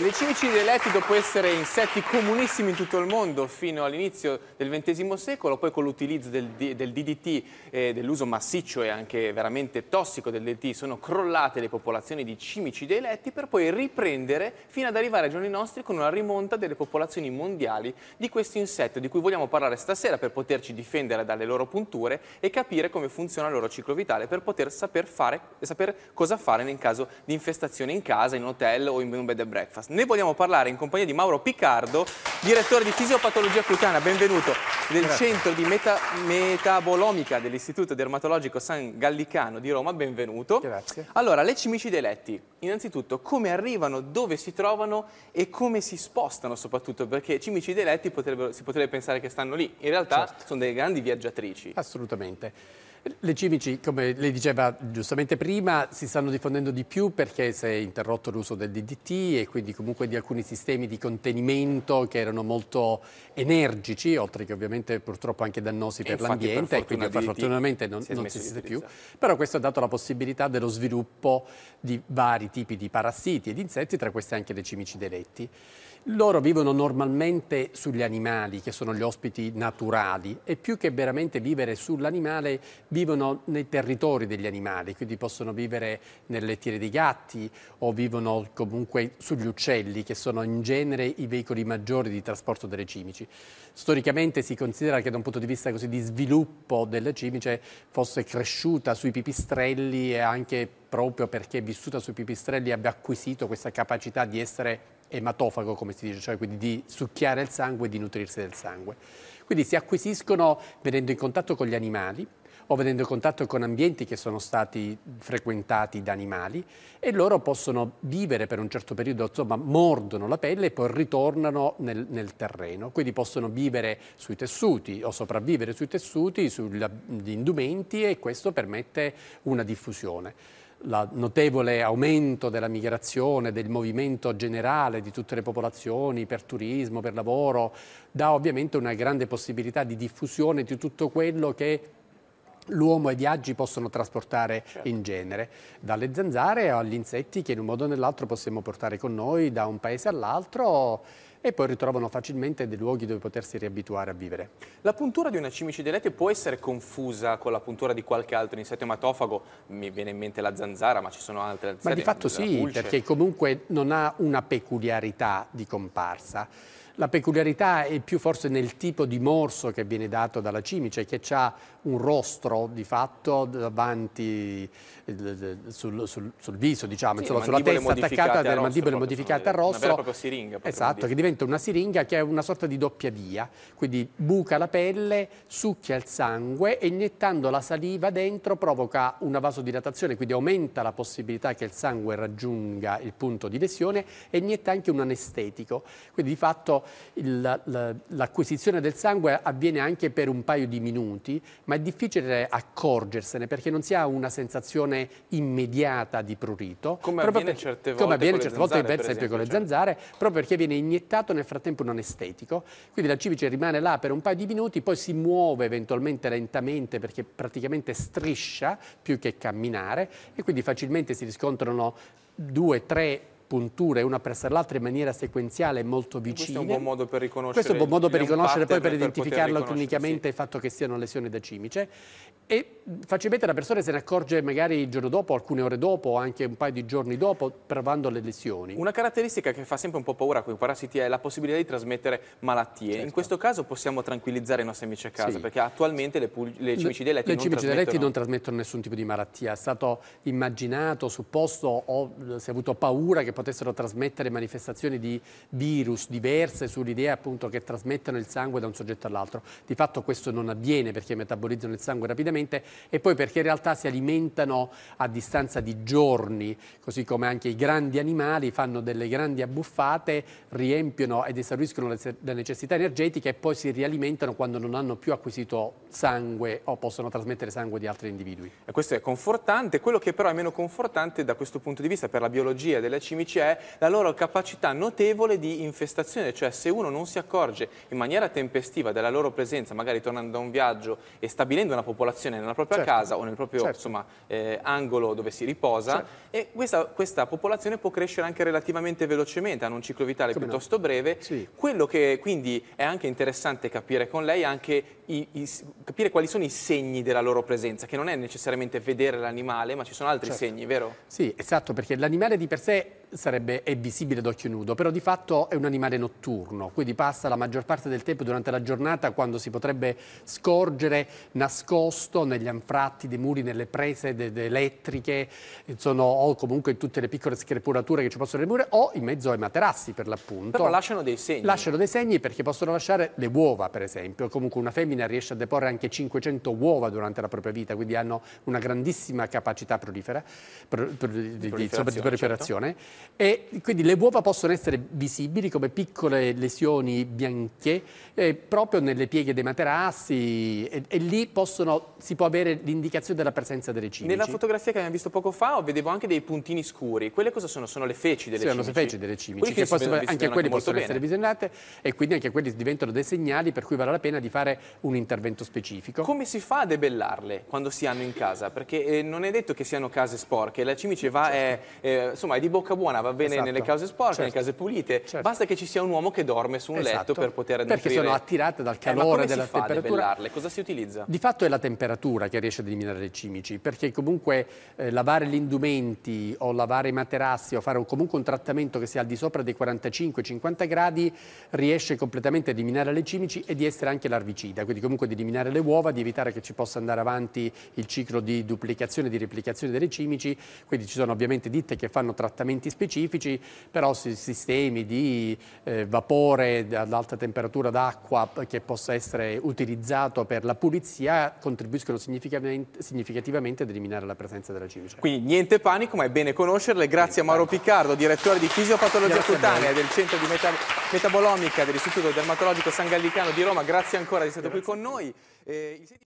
Le cimici eletti dopo essere insetti comunissimi in tutto il mondo fino all'inizio del XX secolo, poi con l'utilizzo del, del, DDT, eh, dell'uso massiccio e anche veramente tossico del DDT, sono crollate le popolazioni di cimici eletti per poi riprendere fino ad arrivare ai giorni nostri con una rimonta delle popolazioni mondiali di questo insetto di cui vogliamo parlare stasera per poterci difendere dalle loro punture e capire come funziona il loro ciclo vitale per poter saper, fare, saper cosa fare nel caso di infestazione in casa, in hotel o in un bed and breakfast podcast. Ne vogliamo parlare in compagnia di Mauro Piccardo, direttore di fisiopatologia cutanea, benvenuto, del Grazie. centro di meta- metabolomica dell'Istituto Dermatologico San Gallicano di Roma, benvenuto. Grazie. Allora, le cimici dei letti, innanzitutto come arrivano, dove si trovano e come si spostano soprattutto, perché cimici dei letti si potrebbe pensare che stanno lì, in realtà certo. sono delle grandi viaggiatrici. Assolutamente. Le cimici, come lei diceva giustamente prima, si stanno diffondendo di più perché si è interrotto l'uso del DDT e quindi comunque di alcuni sistemi di contenimento che erano molto energici, oltre che ovviamente purtroppo anche dannosi e per l'ambiente, e quindi fortunatamente non si, non si esiste più. Però questo ha dato la possibilità dello sviluppo di vari tipi di parassiti e di insetti, tra questi anche le cimici dei letti. Loro vivono normalmente sugli animali, che sono gli ospiti naturali, e più che veramente vivere sull'animale, vivono nei territori degli animali, quindi possono vivere nelle tire dei gatti o vivono comunque sugli uccelli, che sono in genere i veicoli maggiori di trasporto delle cimici. Storicamente si considera che da un punto di vista così di sviluppo della cimice fosse cresciuta sui pipistrelli e anche proprio perché vissuta sui pipistrelli abbia acquisito questa capacità di essere ematofago, come si dice, cioè quindi di succhiare il sangue e di nutrirsi del sangue. Quindi si acquisiscono venendo in contatto con gli animali o venendo in contatto con ambienti che sono stati frequentati da animali e loro possono vivere per un certo periodo, insomma mordono la pelle e poi ritornano nel, nel terreno, quindi possono vivere sui tessuti o sopravvivere sui tessuti, sugli indumenti e questo permette una diffusione il notevole aumento della migrazione, del movimento generale di tutte le popolazioni per turismo, per lavoro, dà ovviamente una grande possibilità di diffusione di tutto quello che l'uomo e i viaggi possono trasportare certo. in genere, dalle zanzare agli insetti che in un modo o nell'altro possiamo portare con noi da un paese all'altro e poi ritrovano facilmente dei luoghi dove potersi riabituare a vivere. La puntura di una cimicideleite può essere confusa con la puntura di qualche altro insetto ematofago? Mi viene in mente la zanzara, ma ci sono altre. Ma di fatto sì, perché comunque non ha una peculiarità di comparsa. La peculiarità è più forse nel tipo di morso che viene dato dalla cimice, che ha un rostro di fatto davanti eh, sul, sul, sul viso, diciamo, sì, insomma, sulla testa attaccata dalle mandibole modificata al rostro. Una siringa. Esatto, che diventa una siringa che è una sorta di doppia via, quindi buca la pelle, succhia il sangue e iniettando la saliva dentro provoca una vasodilatazione, quindi aumenta la possibilità che il sangue raggiunga il punto di lesione e inietta anche un anestetico. Quindi di fatto l'acquisizione del sangue avviene anche per un paio di minuti, ma è difficile accorgersene perché non si ha una sensazione immediata di prurito. Come avviene per, certe volte, come avviene certe volte zanzare, per esempio, con le zanzare, certo. proprio perché viene iniettato nel frattempo un anestetico. Quindi la civice rimane là per un paio di minuti, poi si muove eventualmente lentamente perché praticamente striscia più che camminare e quindi facilmente si riscontrano due, tre punture una presso l'altra in maniera sequenziale molto vicina. Questo è un buon modo per riconoscere. Questo è un buon modo per riconoscere, poi per, per identificarlo clinicamente sì. il fatto che siano lesioni da cimice. E facilmente la persona se ne accorge magari il giorno dopo, alcune ore dopo, anche un paio di giorni dopo, provando le lesioni. Una caratteristica che fa sempre un po' paura con i parassiti è la possibilità di trasmettere malattie. Certo. In questo caso possiamo tranquillizzare i nostri amici a casa, sì. perché attualmente le, le cimicide eletti non, trasmettono... non trasmettono nessun tipo di malattia. È stato immaginato, supposto o eh, si è avuto paura che potessero trasmettere manifestazioni di virus diverse sull'idea appunto che trasmettano il sangue da un soggetto all'altro. Di fatto questo non avviene perché metabolizzano il sangue rapidamente e poi perché in realtà si alimentano a distanza di giorni, così come anche i grandi animali fanno delle grandi abbuffate, riempiono ed esauriscono le, necessità energetiche e poi si rialimentano quando non hanno più acquisito sangue o possono trasmettere sangue di altri individui. E questo è confortante, quello che però è meno confortante da questo punto di vista per la biologia delle cimici è la loro capacità notevole di infestazione, cioè se uno non si accorge in maniera tempestiva della loro presenza, magari tornando da un viaggio e stabilendo una popolazione nella propria propria certo. casa o nel proprio certo. insomma, eh, angolo dove si riposa certo. e questa, questa, popolazione può crescere anche relativamente velocemente, hanno un ciclo vitale Come piuttosto no. breve. Sì. Quello che quindi è anche interessante capire con lei è anche i, i, capire quali sono i segni della loro presenza, che non è necessariamente vedere l'animale, ma ci sono altri certo. segni, vero? Sì, esatto, perché l'animale di per sé sarebbe, è visibile d'occhio nudo, però di fatto è un animale notturno, quindi passa la maggior parte del tempo durante la giornata quando si potrebbe scorgere nascosto negli anfratti dei muri, nelle prese de, de elettriche, insomma, o comunque in tutte le piccole screpolature che ci possono nelle mura, o in mezzo ai materassi per l'appunto. Però lasciano dei segni. Lasciano dei segni perché possono lasciare le uova, per esempio. Comunque una femmina riesce a deporre anche 500 uova durante la propria vita, quindi hanno una grandissima capacità prolifera, pro, pro, di, di, proliferazione. Di, insomma, di proliferazione. Certo e quindi le uova possono essere visibili come piccole lesioni bianche eh, proprio nelle pieghe dei materassi e, e lì possono, si può avere l'indicazione della presenza delle cimici. Nella fotografia che abbiamo visto poco fa vedevo anche dei puntini scuri. Quelle cosa sono? Sono le feci delle sì, cimici? Sono le feci delle cimici, che possono, anche quelle possono bene. essere visionate e quindi anche quelli diventano dei segnali per cui vale la pena di fare un intervento specifico. Come si fa a debellarle quando si hanno in casa? Perché eh, non è detto che siano case sporche, la cimice va, certo. è, insomma, è di bocca buona buona, va bene esatto. nelle case sporche, certo. nelle case pulite, certo. basta che ci sia un uomo che dorme su un esatto. letto per poter Perché sono attirate dal eh, calore eh, della si fa temperatura. Cosa si utilizza? Di fatto è la temperatura che riesce ad eliminare le cimici, perché comunque eh, lavare gli indumenti o lavare i materassi o fare un, comunque un trattamento che sia al di sopra dei 45-50 gradi riesce completamente a eliminare le cimici e di essere anche larvicida, quindi comunque di eliminare le uova, di evitare che ci possa andare avanti il ciclo di duplicazione e di replicazione delle cimici, quindi ci sono ovviamente ditte che fanno trattamenti speciali specifici, però sistemi di eh, vapore ad alta temperatura d'acqua che possa essere utilizzato per la pulizia contribuiscono significativamente, ad eliminare la presenza della cimice. Quindi niente panico, ma è bene conoscerle. Grazie a Mauro Piccardo, direttore di fisiopatologia cutanea del Centro di Meta Metabolomica dell'Istituto Dermatologico San Gallicano di Roma. Grazie ancora di essere Grazie. qui con noi. Eh,